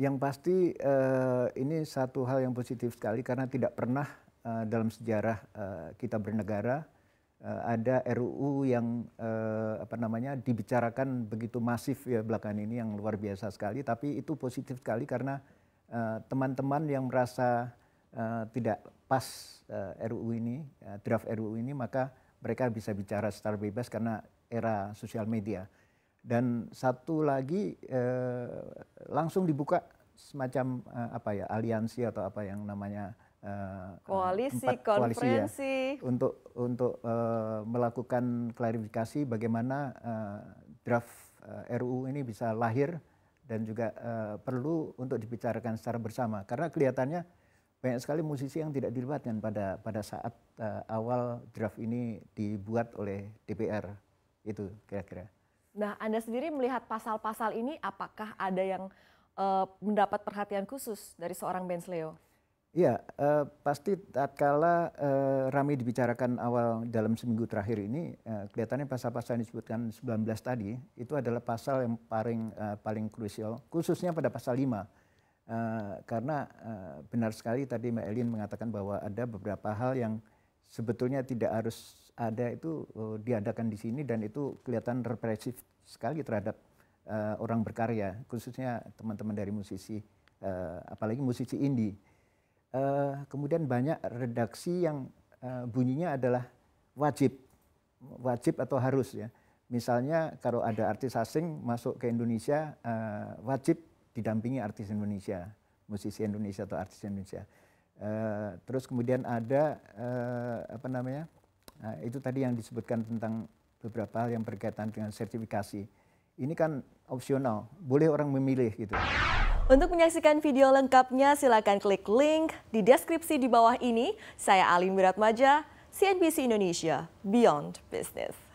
Yang pasti uh, ini satu hal yang positif sekali karena tidak pernah uh, dalam sejarah uh, kita bernegara uh, ada RUU yang uh, apa namanya dibicarakan begitu masif ya belakangan ini yang luar biasa sekali tapi itu positif sekali karena teman-teman uh, yang merasa uh, tidak pas uh, RUU ini uh, draft RUU ini maka mereka bisa bicara secara bebas karena era sosial media dan satu lagi uh, langsung dibuka semacam uh, apa ya aliansi atau apa yang namanya uh, koalisi, ya, konferensi ya, untuk untuk uh, melakukan klarifikasi bagaimana uh, draft uh, RUU ini bisa lahir dan juga uh, perlu untuk dibicarakan secara bersama karena kelihatannya banyak sekali musisi yang tidak dilibatkan pada pada saat uh, awal draft ini dibuat oleh DPR itu kira-kira. Nah, Anda sendiri melihat pasal-pasal ini apakah ada yang uh, mendapat perhatian khusus dari seorang Benz Leo? Iya, uh, pasti tatkala uh, eh, ramai dibicarakan awal dalam seminggu terakhir ini, uh, kelihatannya pasal-pasal yang disebutkan 19 tadi itu adalah pasal yang paling uh, paling krusial, khususnya pada pasal 5. Uh, karena uh, benar sekali tadi Mbak Elin mengatakan bahwa ada beberapa hal yang sebetulnya tidak harus ada itu uh, diadakan di sini dan itu kelihatan represif sekali terhadap uh, orang berkarya khususnya teman-teman dari musisi uh, apalagi musisi indie uh, kemudian banyak redaksi yang uh, bunyinya adalah wajib wajib atau harus ya misalnya kalau ada artis asing masuk ke Indonesia uh, wajib didampingi artis Indonesia musisi Indonesia atau artis Indonesia Uh, terus kemudian ada uh, apa namanya? Uh, itu tadi yang disebutkan tentang beberapa hal yang berkaitan dengan sertifikasi. Ini kan opsional, boleh orang memilih gitu. Untuk menyaksikan video lengkapnya silakan klik link di deskripsi di bawah ini. Saya Alin Wiratmaja, CNBC Indonesia, Beyond Business.